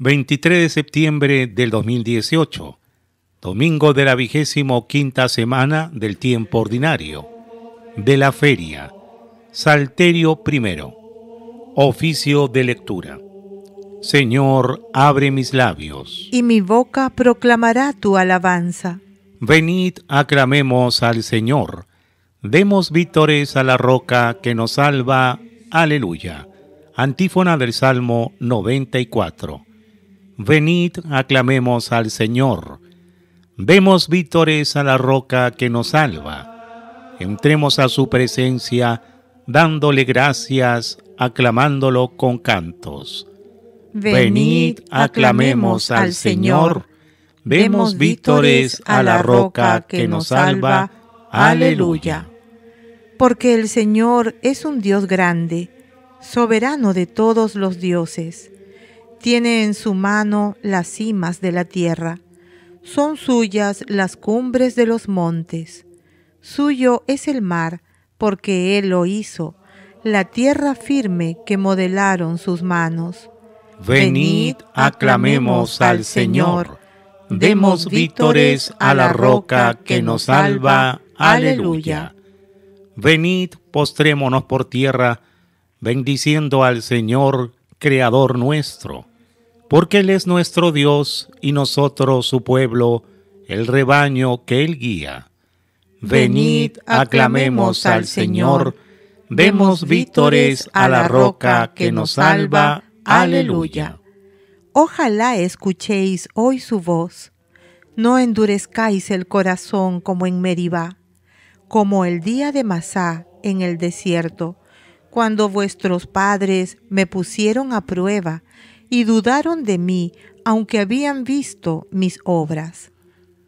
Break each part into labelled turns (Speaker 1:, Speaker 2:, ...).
Speaker 1: 23 de septiembre del 2018, domingo de la vigésimo quinta semana del tiempo ordinario, de la feria, Salterio primero, oficio de lectura. Señor, abre mis labios.
Speaker 2: Y mi boca proclamará tu alabanza.
Speaker 1: Venid, aclamemos al Señor. Demos vítores a la roca que nos salva. Aleluya. Antífona del Salmo 94. Venid, aclamemos al Señor. Vemos vítores a la roca que nos salva. Entremos a su presencia, dándole gracias, aclamándolo con cantos. Venid, aclamemos al Señor. Vemos vítores a la roca que nos salva. Aleluya.
Speaker 2: Porque el Señor es un Dios grande, soberano de todos los dioses tiene en su mano las cimas de la tierra. Son suyas las cumbres de los montes. Suyo es el mar, porque Él lo hizo, la tierra firme que modelaron sus manos.
Speaker 1: Venid, aclamemos al Señor. Demos vítores a la roca que nos salva. Aleluya. Venid, postrémonos por tierra, bendiciendo al Señor, Creador nuestro porque Él es nuestro Dios y nosotros su pueblo, el rebaño que Él guía. Venid, aclamemos al Señor, vemos vítores a la roca que nos salva. Aleluya.
Speaker 2: Ojalá escuchéis hoy su voz. No endurezcáis el corazón como en Meribá, como el día de Masá en el desierto, cuando vuestros padres me pusieron a prueba y dudaron de mí, aunque habían visto mis obras.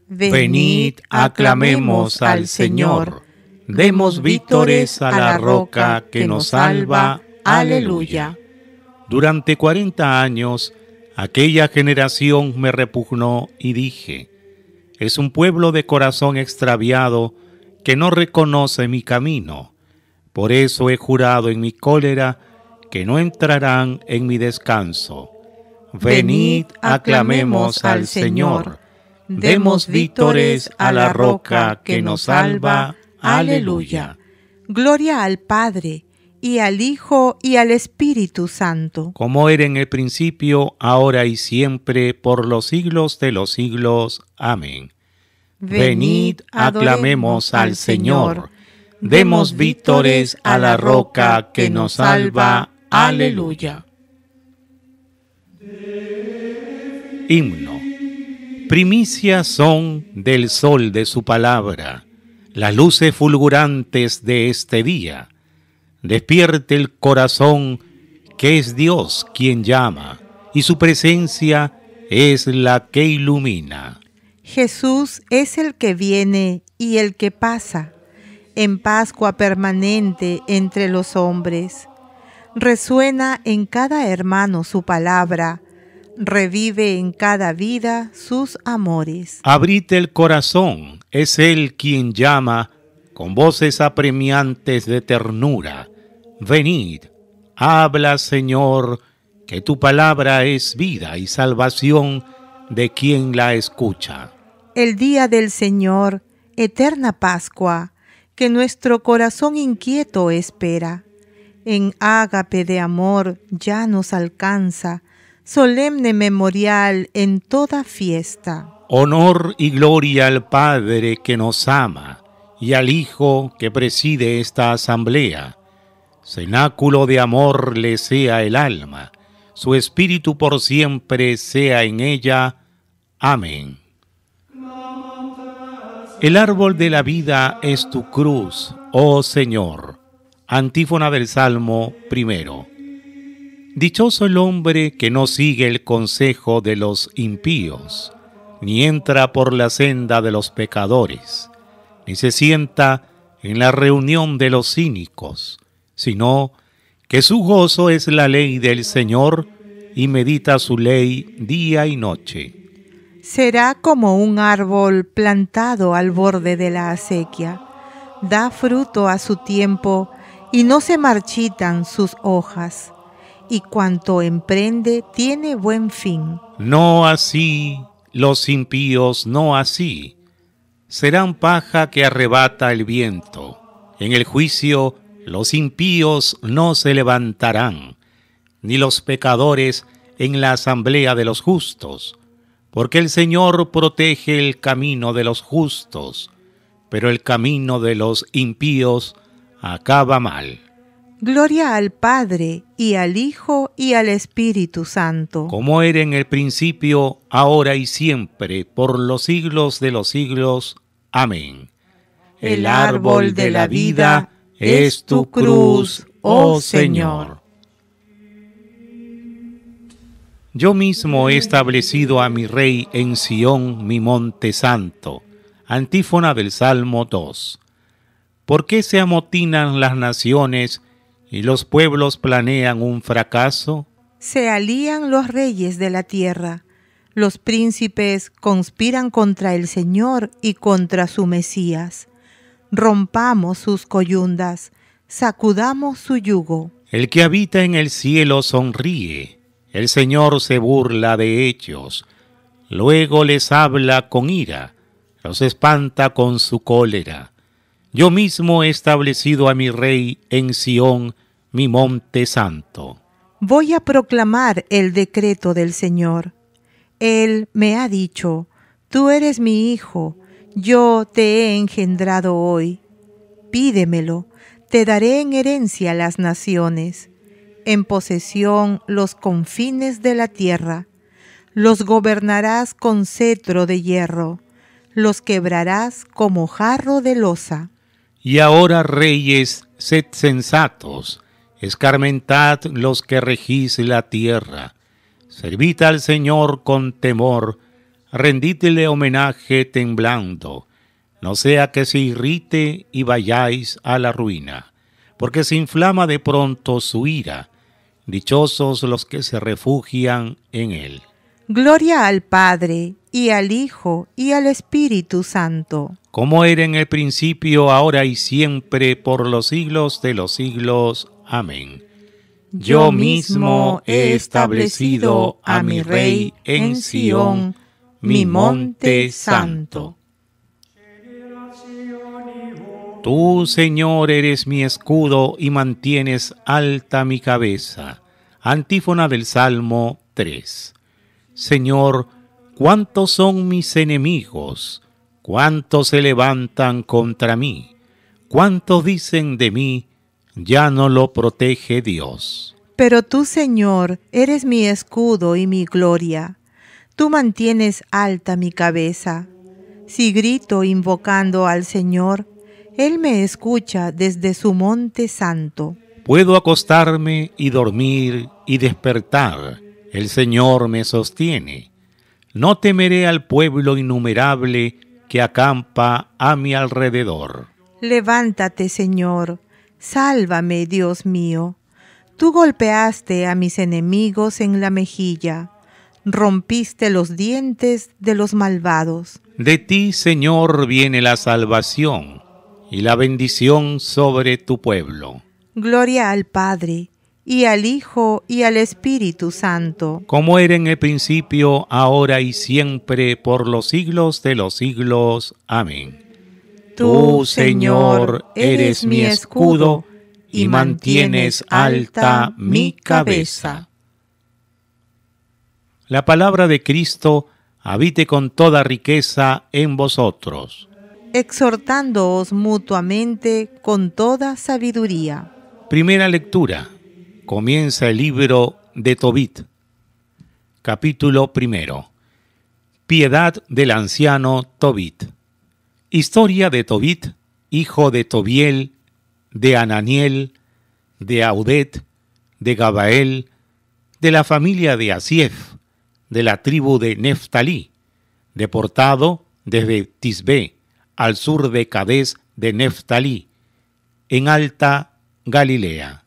Speaker 2: Venid, aclamemos al Señor.
Speaker 1: Demos vítores a la roca que nos salva. Aleluya. Durante cuarenta años, aquella generación me repugnó y dije, es un pueblo de corazón extraviado que no reconoce mi camino. Por eso he jurado en mi cólera que no entrarán en mi descanso. Venid, aclamemos al Señor. Demos vítores a la roca que nos salva. Aleluya.
Speaker 2: Gloria al Padre, y al Hijo, y al Espíritu Santo.
Speaker 1: Como era en el principio, ahora y siempre, por los siglos de los siglos. Amén. Venid, aclamemos al Señor. Demos vítores a la roca que nos salva. Aleluya. Himno. Primicias son del sol de su palabra, las luces fulgurantes de este día. Despierte el corazón que es Dios quien llama y su presencia es la que ilumina.
Speaker 2: Jesús es el que viene y el que pasa, en Pascua permanente entre los hombres Resuena en cada hermano su palabra, revive en cada vida sus amores. Abrite
Speaker 1: el corazón, es Él quien llama con voces apremiantes de ternura. Venid, habla Señor, que tu palabra es vida y salvación de quien la escucha.
Speaker 2: El día del Señor, eterna Pascua, que nuestro corazón inquieto espera en ágape de amor ya nos alcanza, solemne memorial en toda fiesta.
Speaker 1: Honor y gloria al Padre que nos ama y al Hijo que preside esta asamblea. Cenáculo de amor le sea el alma, su espíritu por siempre sea en ella. Amén. El árbol de la vida es tu cruz, oh Señor Antífona del Salmo primero. Dichoso el hombre que no sigue el consejo de los impíos, ni entra por la senda de los pecadores, ni se sienta en la reunión de los cínicos, sino que su gozo es la ley del Señor y medita su ley día y noche.
Speaker 2: Será como un árbol plantado al borde de la acequia, da fruto a su tiempo, y no se marchitan sus hojas, y cuanto emprende tiene buen fin.
Speaker 1: No así los impíos, no así. Serán paja que arrebata el viento. En el juicio los impíos no se levantarán, ni los pecadores en la asamblea de los justos, porque el Señor protege el camino de los justos, pero el camino de los impíos acaba mal.
Speaker 2: Gloria al Padre y al Hijo y al Espíritu Santo.
Speaker 1: Como era en el principio, ahora y siempre, por los siglos de los siglos. Amén. El árbol de la vida es tu cruz, oh, oh Señor. Yo mismo he establecido a mi Rey en Sión, mi monte santo. Antífona del Salmo 2. ¿Por qué se amotinan las naciones y los pueblos planean un fracaso?
Speaker 2: Se alían los reyes de la tierra. Los príncipes conspiran contra el Señor y contra su Mesías. Rompamos sus coyundas, sacudamos su yugo.
Speaker 1: El que habita en el cielo sonríe, el Señor se burla de ellos, luego les habla con ira, los espanta con su cólera. Yo mismo he establecido a mi rey en Sión, mi monte santo.
Speaker 2: Voy a proclamar el decreto del Señor. Él me ha dicho, Tú eres mi hijo, yo te he engendrado hoy. Pídemelo, te daré en herencia las naciones, en posesión los confines de la tierra. Los gobernarás con cetro de hierro, los quebrarás como jarro de loza.
Speaker 1: Y ahora, reyes, sed sensatos, escarmentad los que regís la tierra. Servid al Señor con temor, rendidle homenaje temblando, no sea que se irrite y vayáis a la ruina, porque se inflama de pronto su ira, dichosos los que se refugian en él.
Speaker 2: Gloria al Padre, y al Hijo, y al Espíritu Santo.
Speaker 1: Como era en el principio, ahora y siempre, por los siglos de los siglos. Amén. Yo mismo he establecido a mi Rey en Sion, mi monte santo. Tú, Señor, eres mi escudo y mantienes alta mi cabeza. Antífona del Salmo 3. Señor, cuántos son mis enemigos, cuántos se levantan contra mí, cuántos dicen de mí, ya no lo protege Dios.
Speaker 2: Pero tú, Señor, eres mi escudo y mi gloria. Tú mantienes alta mi cabeza. Si grito invocando al Señor, Él me escucha desde su monte santo.
Speaker 1: Puedo acostarme y dormir y despertar el Señor me sostiene. No temeré al pueblo innumerable que acampa a mi alrededor.
Speaker 2: Levántate, Señor. Sálvame, Dios mío. Tú golpeaste a mis enemigos en la mejilla. Rompiste los dientes de los malvados.
Speaker 1: De ti, Señor, viene la salvación y la bendición sobre tu pueblo.
Speaker 2: Gloria al Padre y al Hijo y al Espíritu Santo.
Speaker 1: Como era en el principio, ahora y siempre, por los siglos de los siglos. Amén. Tú, Señor, eres mi escudo y mantienes alta mi cabeza. La palabra de Cristo habite con toda riqueza en vosotros,
Speaker 2: exhortándoos mutuamente con toda sabiduría.
Speaker 1: Primera lectura comienza el libro de Tobit. Capítulo primero. Piedad del anciano Tobit. Historia de Tobit, hijo de Tobiel, de Ananiel, de Audet, de Gabael, de la familia de Asief, de la tribu de Neftalí, deportado desde Tisbé al sur de Cadés de Neftalí, en Alta Galilea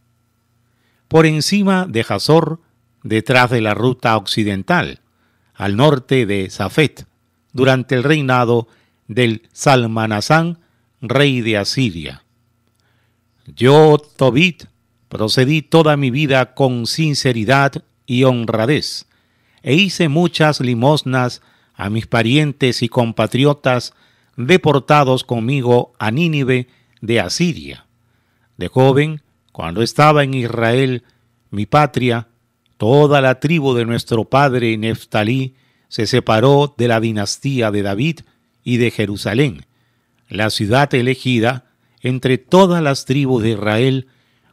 Speaker 1: por encima de Jazor, detrás de la ruta occidental, al norte de Safet, durante el reinado del Salmanasán, rey de Asiria. Yo, Tobit, procedí toda mi vida con sinceridad y honradez, e hice muchas limosnas a mis parientes y compatriotas deportados conmigo a Nínive de Asiria. De joven, cuando estaba en Israel, mi patria, toda la tribu de nuestro padre Neftalí se separó de la dinastía de David y de Jerusalén, la ciudad elegida entre todas las tribus de Israel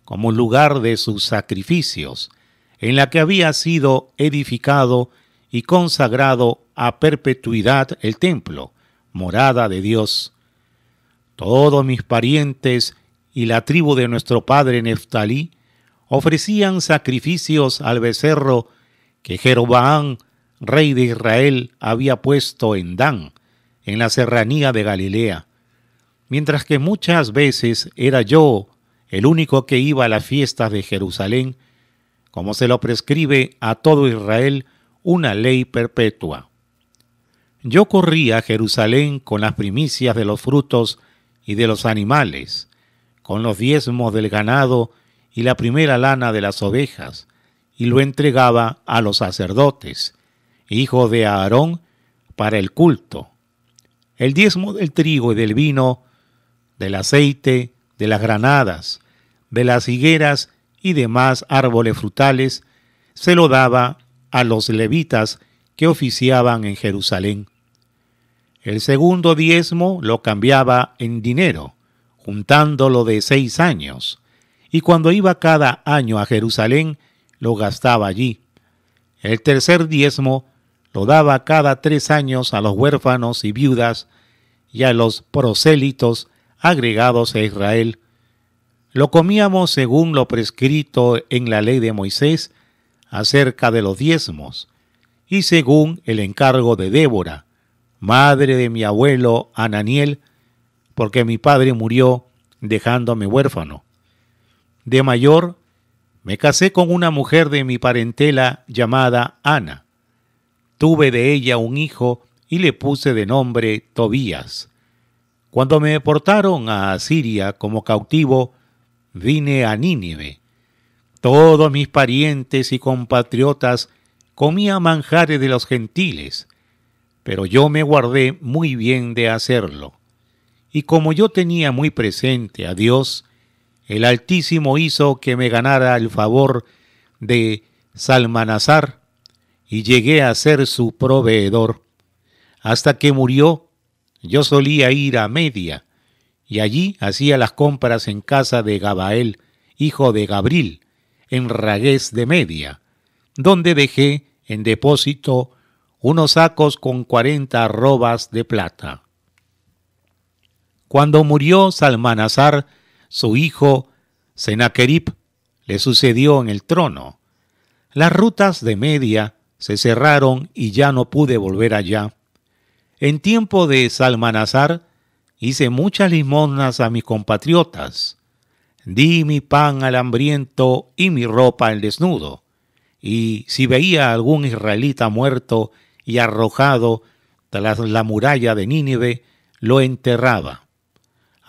Speaker 1: como lugar de sus sacrificios, en la que había sido edificado y consagrado a perpetuidad el templo, morada de Dios. Todos mis parientes y la tribu de nuestro padre Neftalí ofrecían sacrificios al becerro que Jeroboam, rey de Israel, había puesto en Dan, en la serranía de Galilea, mientras que muchas veces era yo el único que iba a las fiestas de Jerusalén, como se lo prescribe a todo Israel una ley perpetua. Yo corría a Jerusalén con las primicias de los frutos y de los animales, con los diezmos del ganado y la primera lana de las ovejas, y lo entregaba a los sacerdotes, hijos de Aarón, para el culto. El diezmo del trigo y del vino, del aceite, de las granadas, de las higueras y demás árboles frutales, se lo daba a los levitas que oficiaban en Jerusalén. El segundo diezmo lo cambiaba en dinero lo de seis años, y cuando iba cada año a Jerusalén, lo gastaba allí. El tercer diezmo lo daba cada tres años a los huérfanos y viudas y a los prosélitos agregados a Israel. Lo comíamos según lo prescrito en la ley de Moisés acerca de los diezmos y según el encargo de Débora, madre de mi abuelo Ananiel, porque mi padre murió dejándome huérfano. De mayor, me casé con una mujer de mi parentela llamada Ana. Tuve de ella un hijo y le puse de nombre Tobías. Cuando me deportaron a Asiria como cautivo, vine a Nínive. Todos mis parientes y compatriotas comían manjares de los gentiles, pero yo me guardé muy bien de hacerlo. Y como yo tenía muy presente a Dios, el Altísimo hizo que me ganara el favor de Salmanazar y llegué a ser su proveedor. Hasta que murió, yo solía ir a Media y allí hacía las compras en casa de Gabael, hijo de Gabriel, en Ragués de Media, donde dejé en depósito unos sacos con cuarenta arrobas de plata. Cuando murió Salmanasar, su hijo Senaquerib, le sucedió en el trono. Las rutas de Media se cerraron y ya no pude volver allá. En tiempo de Salmanasar hice muchas limosnas a mis compatriotas. Di mi pan al hambriento y mi ropa al desnudo. Y si veía algún israelita muerto y arrojado tras la muralla de Nínive, lo enterraba.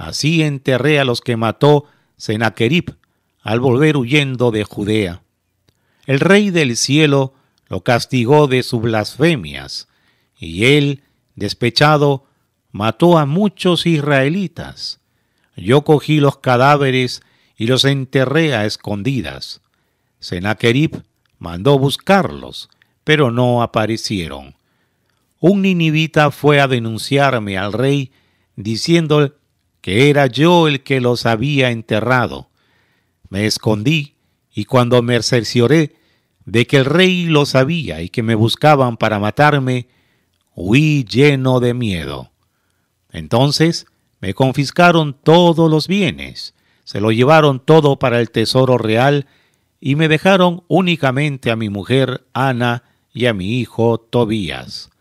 Speaker 1: Así enterré a los que mató Sennacherib al volver huyendo de Judea. El rey del cielo lo castigó de sus blasfemias, y él, despechado, mató a muchos israelitas. Yo cogí los cadáveres y los enterré a escondidas. Sennacherib mandó buscarlos, pero no aparecieron. Un ninivita fue a denunciarme al rey, diciéndole que era yo el que los había enterrado. Me escondí y cuando me cercioré de que el rey lo sabía y que me buscaban para matarme, huí lleno de miedo. Entonces me confiscaron todos los bienes, se lo llevaron todo para el tesoro real y me dejaron únicamente a mi mujer Ana y a mi hijo Tobías.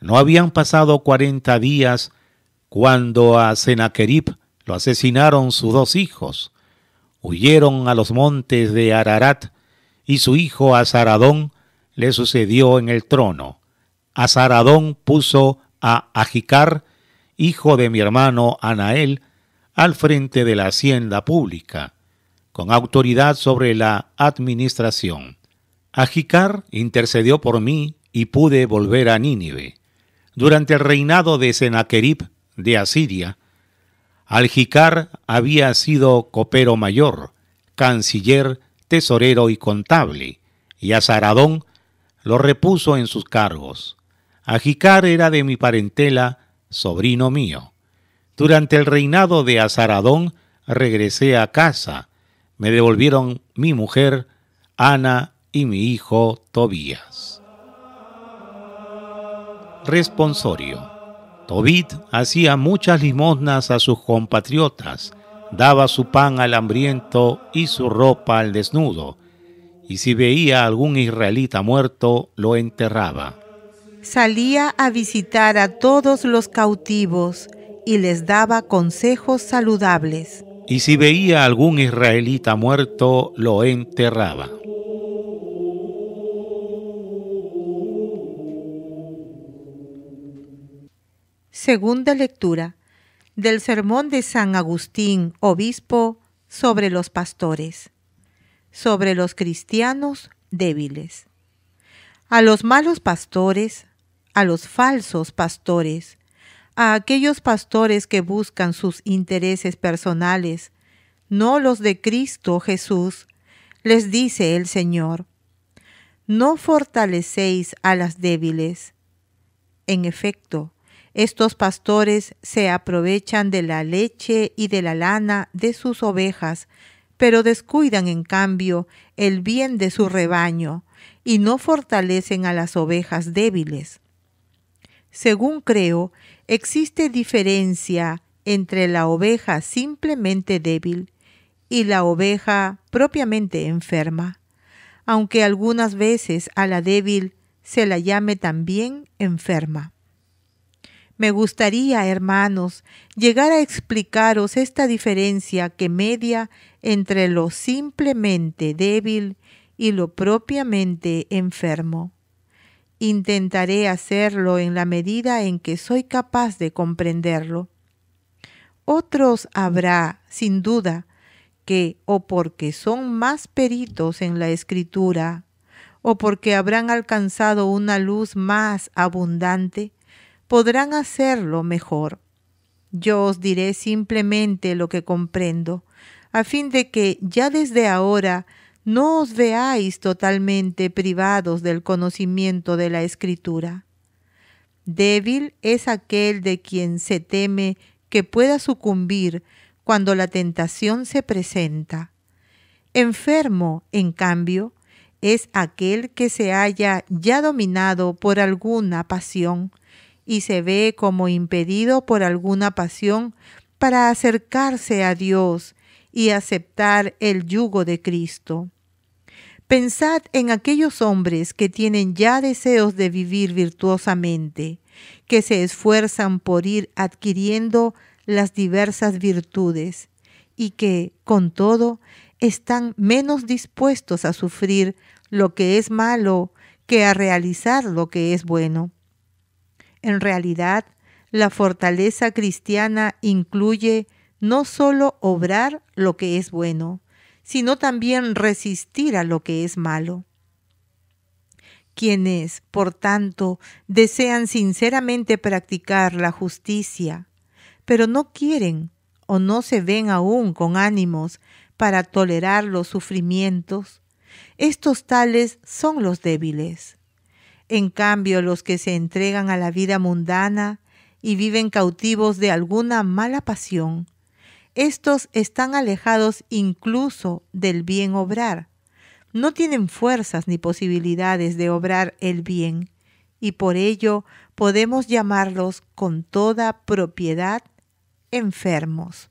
Speaker 1: No habían pasado cuarenta días cuando a Senaquerib lo asesinaron sus dos hijos, huyeron a los montes de Ararat y su hijo Azaradón le sucedió en el trono. Azaradón puso a agicar hijo de mi hermano Anael, al frente de la hacienda pública, con autoridad sobre la administración. agicar intercedió por mí y pude volver a Nínive. Durante el reinado de Senaquerib, de Asiria, Aljicar había sido copero mayor, canciller, tesorero y contable, y Azaradón lo repuso en sus cargos. Ajicar era de mi parentela, sobrino mío. Durante el reinado de Azaradón regresé a casa. Me devolvieron mi mujer, Ana, y mi hijo, Tobías. Responsorio Tobit hacía muchas limosnas a sus compatriotas, daba su pan al hambriento y su ropa al desnudo, y si veía algún israelita muerto, lo enterraba.
Speaker 2: Salía a visitar a todos los cautivos y les daba consejos saludables.
Speaker 1: Y si veía algún israelita muerto, lo enterraba.
Speaker 2: Segunda lectura del sermón de San Agustín, obispo, sobre los pastores, sobre los cristianos débiles. A los malos pastores, a los falsos pastores, a aquellos pastores que buscan sus intereses personales, no los de Cristo Jesús, les dice el Señor, no fortalecéis a las débiles. En efecto, estos pastores se aprovechan de la leche y de la lana de sus ovejas, pero descuidan en cambio el bien de su rebaño y no fortalecen a las ovejas débiles. Según creo, existe diferencia entre la oveja simplemente débil y la oveja propiamente enferma, aunque algunas veces a la débil se la llame también enferma. Me gustaría, hermanos, llegar a explicaros esta diferencia que media entre lo simplemente débil y lo propiamente enfermo. Intentaré hacerlo en la medida en que soy capaz de comprenderlo. Otros habrá, sin duda, que, o porque son más peritos en la escritura, o porque habrán alcanzado una luz más abundante, podrán hacerlo mejor. Yo os diré simplemente lo que comprendo, a fin de que ya desde ahora no os veáis totalmente privados del conocimiento de la Escritura. Débil es aquel de quien se teme que pueda sucumbir cuando la tentación se presenta. Enfermo, en cambio, es aquel que se haya ya dominado por alguna pasión, y se ve como impedido por alguna pasión para acercarse a Dios y aceptar el yugo de Cristo. Pensad en aquellos hombres que tienen ya deseos de vivir virtuosamente, que se esfuerzan por ir adquiriendo las diversas virtudes y que, con todo, están menos dispuestos a sufrir lo que es malo que a realizar lo que es bueno. En realidad, la fortaleza cristiana incluye no solo obrar lo que es bueno, sino también resistir a lo que es malo. Quienes, por tanto, desean sinceramente practicar la justicia, pero no quieren o no se ven aún con ánimos para tolerar los sufrimientos, estos tales son los débiles. En cambio, los que se entregan a la vida mundana y viven cautivos de alguna mala pasión, estos están alejados incluso del bien obrar. No tienen fuerzas ni posibilidades de obrar el bien, y por ello podemos llamarlos con toda propiedad enfermos.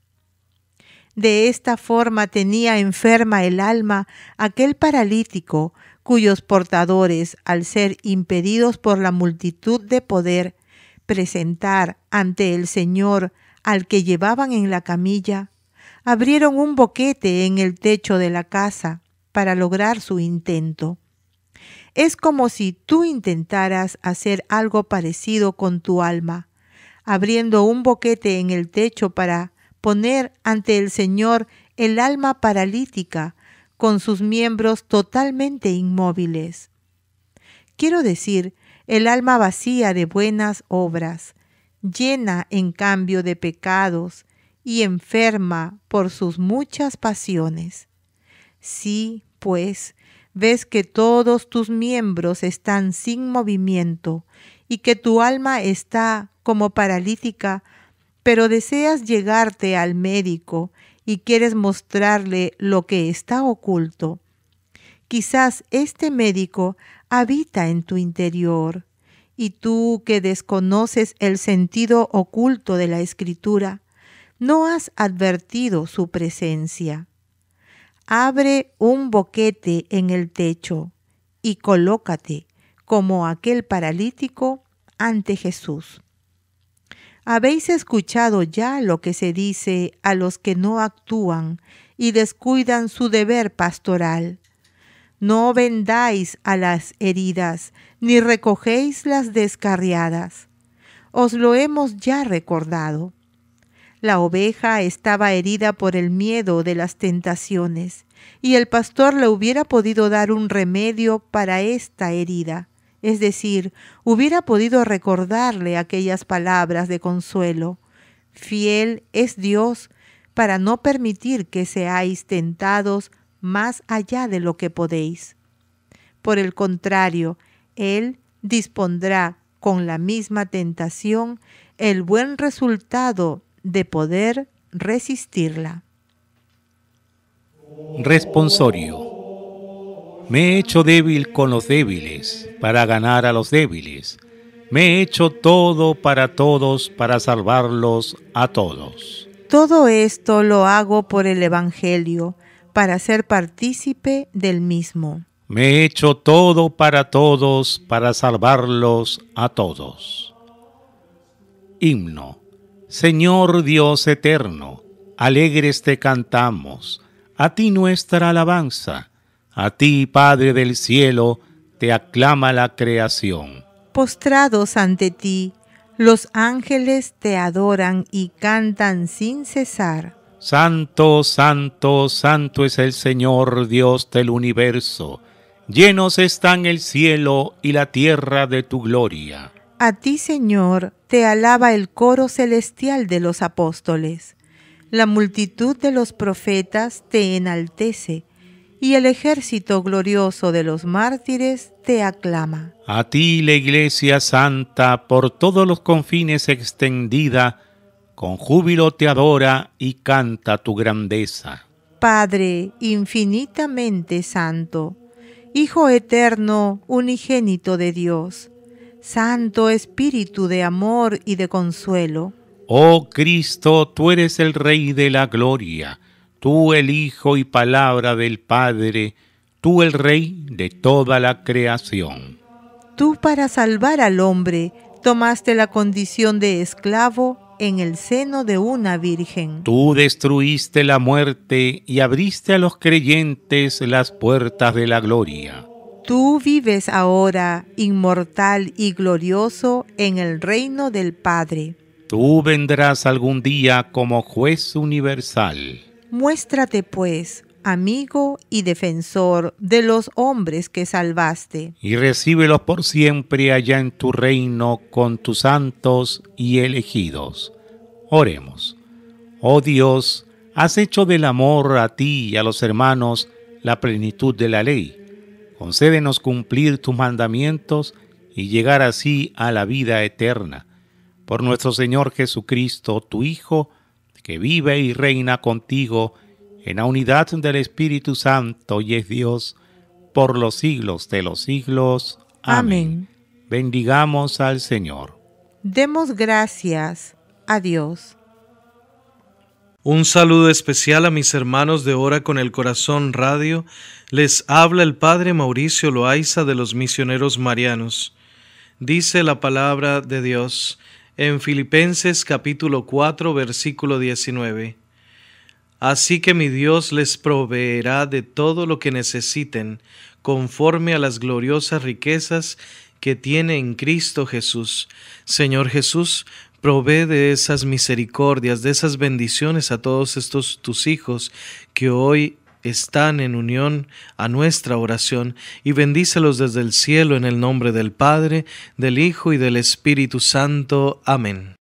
Speaker 2: De esta forma tenía enferma el alma aquel paralítico cuyos portadores, al ser impedidos por la multitud de poder, presentar ante el Señor al que llevaban en la camilla, abrieron un boquete en el techo de la casa para lograr su intento. Es como si tú intentaras hacer algo parecido con tu alma, abriendo un boquete en el techo para poner ante el Señor el alma paralítica, con sus miembros totalmente inmóviles. Quiero decir, el alma vacía de buenas obras, llena en cambio de pecados y enferma por sus muchas pasiones. Sí, pues, ves que todos tus miembros están sin movimiento y que tu alma está como paralítica pero deseas llegarte al médico y quieres mostrarle lo que está oculto. Quizás este médico habita en tu interior, y tú que desconoces el sentido oculto de la escritura, no has advertido su presencia. Abre un boquete en el techo y colócate como aquel paralítico ante Jesús. Habéis escuchado ya lo que se dice a los que no actúan y descuidan su deber pastoral. No vendáis a las heridas, ni recogéis las descarriadas. Os lo hemos ya recordado. La oveja estaba herida por el miedo de las tentaciones, y el pastor le hubiera podido dar un remedio para esta herida es decir, hubiera podido recordarle aquellas palabras de consuelo. Fiel es Dios para no permitir que seáis tentados más allá de lo que podéis. Por el contrario, Él dispondrá con la misma tentación el buen resultado de poder resistirla.
Speaker 1: Responsorio me he hecho débil con los débiles para ganar a los débiles. Me he hecho todo para todos para salvarlos a todos.
Speaker 2: Todo esto lo hago por el Evangelio, para ser partícipe del mismo.
Speaker 1: Me he hecho todo para todos para salvarlos a todos. Himno. Señor Dios eterno, alegres te cantamos, a ti nuestra alabanza a ti, Padre del cielo, te aclama la creación.
Speaker 2: Postrados ante ti, los ángeles te adoran y cantan sin cesar.
Speaker 1: Santo, santo, santo es el Señor Dios del universo. Llenos están el cielo y la tierra de tu gloria.
Speaker 2: A ti, Señor, te alaba el coro celestial de los apóstoles. La multitud de los profetas te enaltece y el ejército glorioso de los mártires te aclama.
Speaker 1: A ti la Iglesia Santa, por todos los confines extendida, con júbilo te adora y canta tu grandeza.
Speaker 2: Padre infinitamente santo, Hijo eterno, unigénito de Dios, Santo Espíritu de amor y de consuelo.
Speaker 1: Oh Cristo, tú eres el Rey de la Gloria tú el Hijo y palabra del Padre, tú el Rey de toda la creación.
Speaker 2: Tú para salvar al hombre tomaste la condición de esclavo en el seno de una virgen.
Speaker 1: Tú destruiste la muerte y abriste a los creyentes las puertas de la gloria.
Speaker 2: Tú vives ahora, inmortal y glorioso, en el reino del Padre.
Speaker 1: Tú vendrás algún día como juez universal.
Speaker 2: Muéstrate pues, amigo y defensor de los hombres que salvaste.
Speaker 1: Y recíbelos por siempre allá en tu reino con tus santos y elegidos. Oremos. Oh Dios, has hecho del amor a ti y a los hermanos la plenitud de la ley. Concédenos cumplir tus mandamientos y llegar así a la vida eterna. Por nuestro Señor Jesucristo, tu Hijo, que vive y reina contigo en la unidad del Espíritu Santo y es Dios por los siglos de los siglos. Amén. Bendigamos al Señor.
Speaker 2: Demos gracias a Dios.
Speaker 1: Un saludo especial a mis hermanos de Hora con el Corazón Radio. Les habla el Padre Mauricio Loaiza de los Misioneros Marianos. Dice la palabra de Dios en Filipenses capítulo 4 versículo 19. Así que mi Dios les proveerá de todo lo que necesiten, conforme a las gloriosas riquezas que tiene en Cristo Jesús. Señor Jesús, provee de esas misericordias, de esas bendiciones a todos estos tus hijos que hoy están en unión a nuestra oración y bendícelos desde el cielo en el nombre del Padre, del Hijo y del Espíritu Santo. Amén.